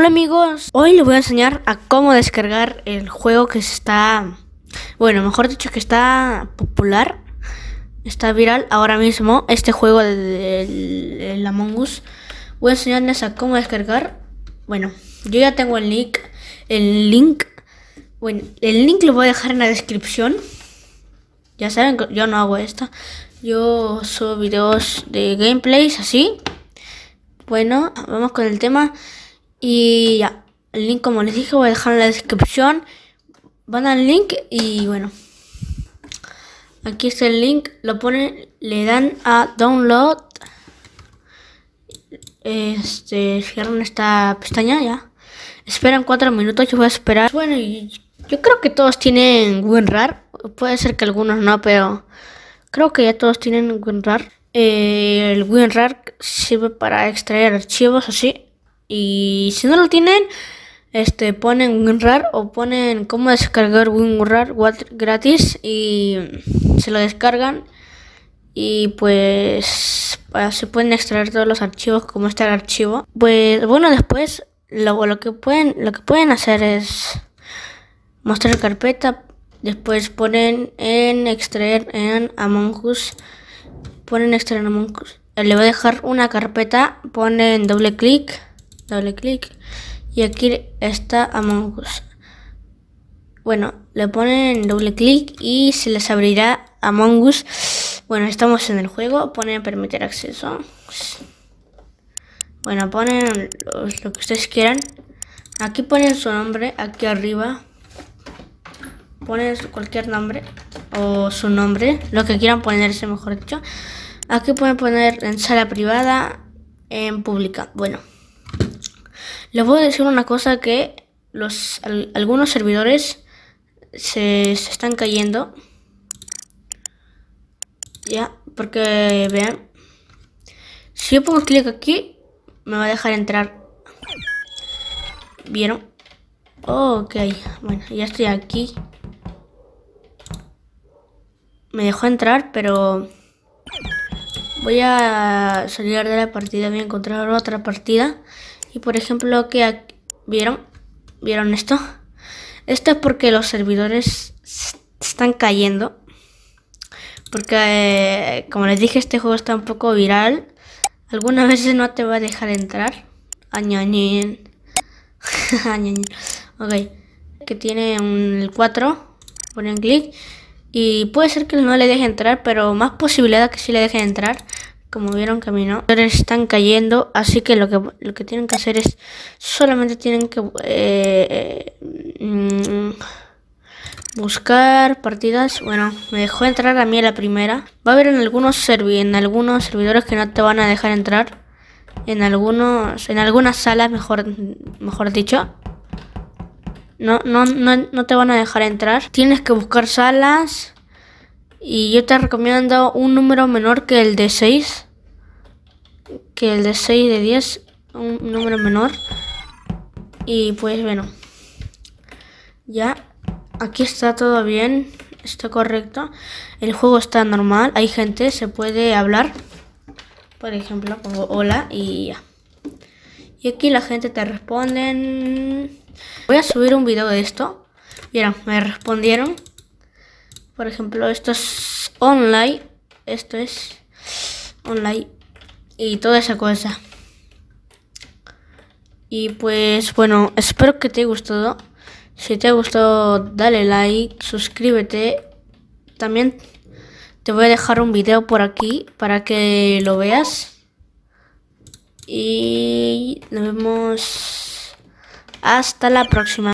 Hola amigos, hoy les voy a enseñar a cómo descargar el juego que está, bueno, mejor dicho que está popular, está viral ahora mismo, este juego de, Among Us. Voy a enseñarles a cómo descargar, bueno, yo ya tengo el link, el link, bueno, el link lo voy a dejar en la descripción. Ya saben que yo no hago esto, yo subo videos de gameplays así. Bueno, vamos con el tema. Y ya, el link como les dije voy a dejar en la descripción. Van al link y bueno. Aquí está el link, lo ponen, le dan a download. Este, cierran esta pestaña ya. Esperan 4 minutos, yo voy a esperar. Bueno, yo creo que todos tienen WinRAR. Puede ser que algunos no, pero creo que ya todos tienen WinRAR. Eh, el WinRAR sirve para extraer archivos así y si no lo tienen, este ponen WinRAR o ponen cómo descargar WinRAR gratis y se lo descargan y pues se pueden extraer todos los archivos como está el archivo. Pues bueno, después lo, que pueden lo que pueden hacer es mostrar carpeta, después ponen en extraer en Among Us, ponen extraer en Among Us. Eh, le voy a dejar una carpeta, ponen doble clic Doble clic. Y aquí está Among Us. Bueno, le ponen doble clic y se les abrirá Among Us. Bueno, estamos en el juego. Ponen permitir acceso. Bueno, ponen lo que ustedes quieran. Aquí ponen su nombre, aquí arriba. Ponen cualquier nombre o su nombre, lo que quieran ponerse, mejor dicho. Aquí pueden poner en sala privada, en pública. Bueno. Les voy a decir una cosa que los, algunos servidores se, están cayendo. Ya, porque vean. Si yo pongo clic aquí, me va a dejar entrar. ¿Vieron? ok, bueno, ya estoy aquí. Me dejó entrar, pero... Voy a salir de la partida, voy a encontrar otra partida. Y por ejemplo, que ¿vieron? ¿Vieron esto? Esto es porque los servidores están cayendo. Porque, eh, como les dije, este juego está un poco viral. Algunas veces no te va a dejar entrar. Añañín. ok. Que tiene un 4. Ponen clic. Y puede ser que no le deje entrar, pero más posibilidad que sí le deje entrar como vieron camino, están cayendo, así que lo que, tienen que hacer es, solamente tienen que eh, mm, buscar partidas, bueno, me dejó entrar a mí la primera, va a haber en algunos, servi en algunos servidores que no te van a dejar entrar, en algunos, en algunas salas mejor, mejor dicho, no, no, no, no te van a dejar entrar, tienes que buscar salas, y yo te recomiendo un número menor que el de 6. Que el de 6 de 10. Un número menor. Y pues bueno. Ya. Aquí está todo bien. Está correcto. El juego está normal. Hay gente. Se puede hablar. Por ejemplo, pongo hola y ya. Y aquí la gente te responde Voy a subir un video de esto. Mira, me respondieron. Por ejemplo, esto es online. Esto es online. Y toda esa cosa. Y pues bueno, espero que te haya gustado. Si te ha gustado, dale like, suscríbete. También te voy a dejar un video por aquí para que lo veas. Y nos vemos hasta la próxima.